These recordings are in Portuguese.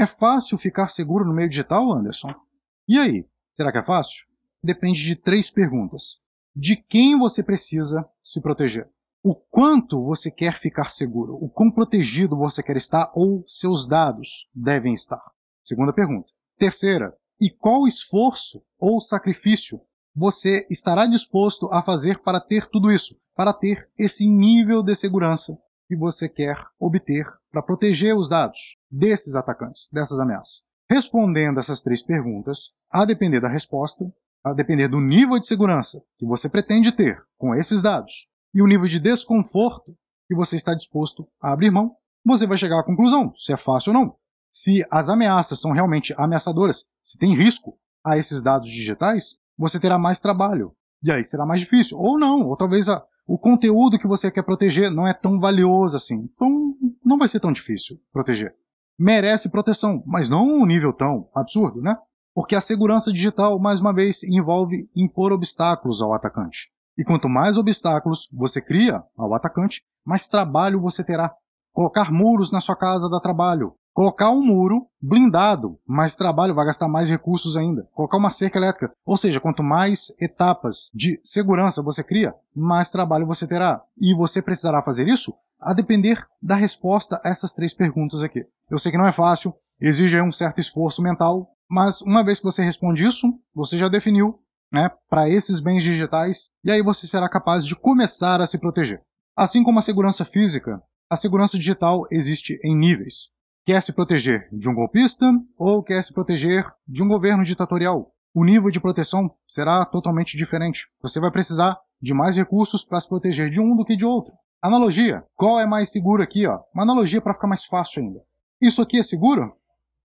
É fácil ficar seguro no meio digital, Anderson? E aí, será que é fácil? Depende de três perguntas. De quem você precisa se proteger? O quanto você quer ficar seguro? O quão protegido você quer estar ou seus dados devem estar? Segunda pergunta. Terceira, e qual esforço ou sacrifício você estará disposto a fazer para ter tudo isso? Para ter esse nível de segurança que você quer obter para proteger os dados desses atacantes, dessas ameaças? Respondendo essas três perguntas, a depender da resposta, a depender do nível de segurança que você pretende ter com esses dados e o nível de desconforto que você está disposto a abrir mão, você vai chegar à conclusão se é fácil ou não. Se as ameaças são realmente ameaçadoras, se tem risco a esses dados digitais, você terá mais trabalho. E aí será mais difícil. Ou não, ou talvez a, o conteúdo que você quer proteger não é tão valioso assim. Então, não vai ser tão difícil proteger. Merece proteção, mas não um nível tão absurdo, né? Porque a segurança digital, mais uma vez, envolve impor obstáculos ao atacante. E quanto mais obstáculos você cria ao atacante, mais trabalho você terá. Colocar muros na sua casa dá trabalho. Colocar um muro blindado, mais trabalho, vai gastar mais recursos ainda. Colocar uma cerca elétrica. Ou seja, quanto mais etapas de segurança você cria, mais trabalho você terá. E você precisará fazer isso a depender da resposta a essas três perguntas aqui. Eu sei que não é fácil, exige um certo esforço mental, mas uma vez que você responde isso, você já definiu né, para esses bens digitais e aí você será capaz de começar a se proteger. Assim como a segurança física, a segurança digital existe em níveis. Quer se proteger de um golpista ou quer se proteger de um governo ditatorial? O nível de proteção será totalmente diferente. Você vai precisar de mais recursos para se proteger de um do que de outro. Analogia. Qual é mais seguro aqui? Ó? Uma analogia para ficar mais fácil ainda. Isso aqui é seguro?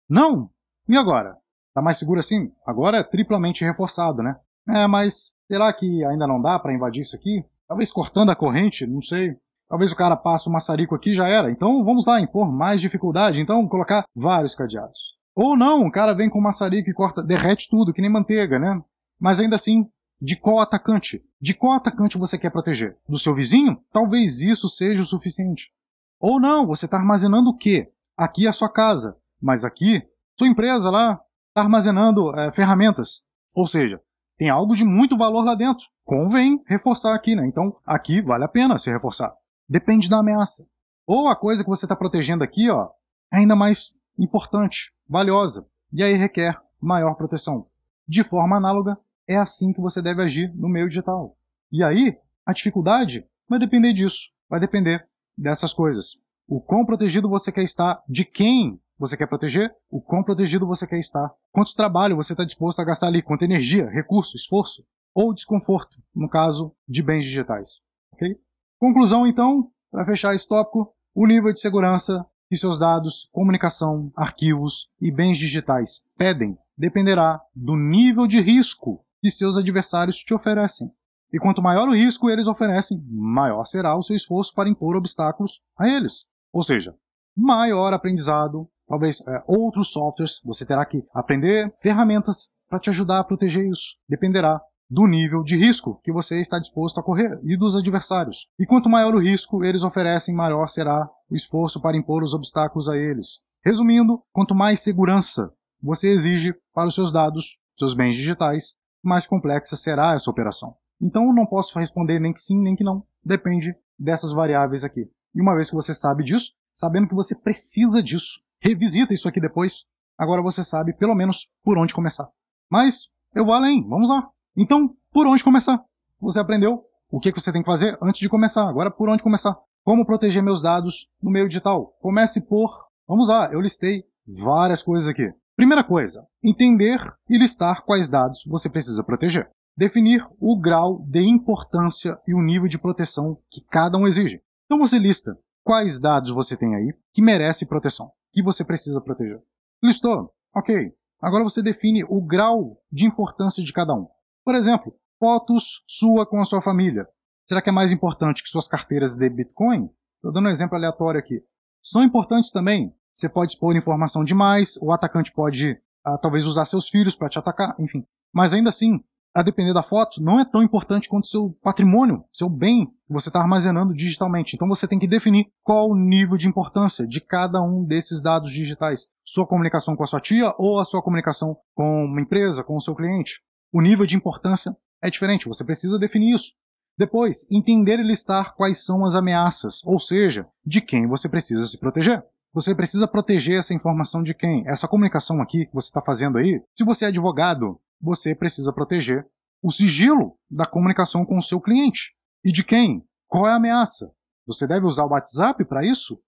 Não? E agora? Está mais seguro assim? Agora é triplamente reforçado, né? É, mas será que ainda não dá para invadir isso aqui? Talvez cortando a corrente, não sei. Talvez o cara passe o maçarico aqui já era. Então vamos lá, impor mais dificuldade. Então colocar vários cadeados. Ou não, o cara vem com o maçarico e corta, derrete tudo, que nem manteiga, né? Mas ainda assim, de qual atacante? De qual atacante você quer proteger? Do seu vizinho? Talvez isso seja o suficiente. Ou não, você está armazenando o quê? Aqui é a sua casa, mas aqui, sua empresa lá está armazenando é, ferramentas. Ou seja, tem algo de muito valor lá dentro. Convém reforçar aqui, né? Então aqui vale a pena se reforçar. Depende da ameaça. Ou a coisa que você está protegendo aqui ó, é ainda mais importante, valiosa, e aí requer maior proteção. De forma análoga, é assim que você deve agir no meio digital. E aí, a dificuldade vai depender disso, vai depender dessas coisas. O quão protegido você quer estar, de quem você quer proteger, o quão protegido você quer estar, quanto trabalho você está disposto a gastar ali, quanto energia, recurso, esforço ou desconforto, no caso de bens digitais. ok? Conclusão, então, para fechar esse tópico, o nível de segurança que seus dados, comunicação, arquivos e bens digitais pedem dependerá do nível de risco que seus adversários te oferecem. E quanto maior o risco eles oferecem, maior será o seu esforço para impor obstáculos a eles. Ou seja, maior aprendizado, talvez é, outros softwares, você terá que aprender ferramentas para te ajudar a proteger isso. Dependerá do nível de risco que você está disposto a correr e dos adversários. E quanto maior o risco eles oferecem, maior será o esforço para impor os obstáculos a eles. Resumindo, quanto mais segurança você exige para os seus dados, seus bens digitais, mais complexa será essa operação. Então não posso responder nem que sim, nem que não. Depende dessas variáveis aqui. E uma vez que você sabe disso, sabendo que você precisa disso, revisita isso aqui depois. Agora você sabe pelo menos por onde começar. Mas eu vou além, vamos lá. Então, por onde começar? Você aprendeu o que, você tem que fazer antes de começar. Agora, por onde começar? Como proteger meus dados no meio digital? Comece por. Vamos lá, eu listei várias coisas aqui. Primeira coisa, entender e listar quais dados você precisa proteger. Definir o grau de importância e o nível de proteção que cada um exige. Então você lista quais dados você tem aí que merece proteção, que você precisa proteger. Listou? Ok. Agora você define o grau de importância de cada um. Por exemplo, fotos sua com a sua família. Será que é mais importante que suas carteiras de Bitcoin? Estou dando um exemplo aleatório aqui. São importantes também. Você pode expor informação demais, o atacante pode ah, talvez usar seus filhos para te atacar, enfim. Mas ainda assim, a depender da foto, não é tão importante quanto seu patrimônio, seu bem que você está armazenando digitalmente. Então você tem que definir qual o nível de importância de cada um desses dados digitais. Sua comunicação com a sua tia ou a sua comunicação com uma empresa, com o seu cliente. O nível de importância é diferente, você precisa definir isso. Depois, entender e listar quais são as ameaças, ou seja, de quem você precisa se proteger. Você precisa proteger essa informação de quem? Essa comunicação aqui que você está fazendo aí. Se você é advogado, você precisa proteger o sigilo da comunicação com o seu cliente. E de quem? Qual é a ameaça? Você deve usar o WhatsApp para isso?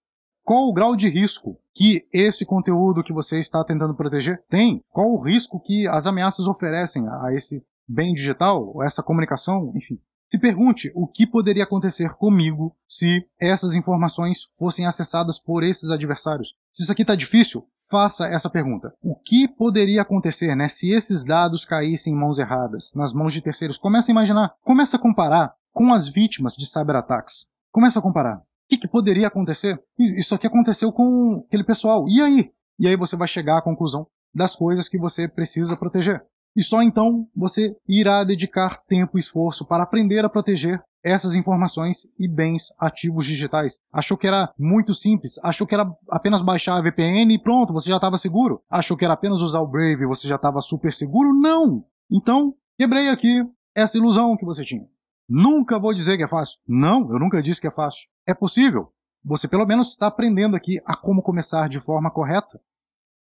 Qual o grau de risco? que esse conteúdo que você está tentando proteger tem? Qual o risco que as ameaças oferecem a esse bem digital, essa comunicação, enfim? Se pergunte o que poderia acontecer comigo se essas informações fossem acessadas por esses adversários. Se isso aqui está difícil, faça essa pergunta. O que poderia acontecer né, se esses dados caíssem em mãos erradas, nas mãos de terceiros? comece a imaginar, comece a comparar com as vítimas de cyberataques. comece a comparar que, que poderia acontecer? Hum, isso aqui aconteceu com aquele pessoal. E aí? E aí você vai chegar à conclusão das coisas que você precisa proteger. E só então você irá dedicar tempo e esforço para aprender a proteger essas informações e bens ativos digitais. Achou que era muito simples? Achou que era apenas baixar a VPN e pronto, você já estava seguro? Achou que era apenas usar o Brave e você já estava super seguro? Não! Então, quebrei aqui essa ilusão que você tinha. Nunca vou dizer que é fácil. Não, eu nunca disse que é fácil. É possível. Você pelo menos está aprendendo aqui a como começar de forma correta.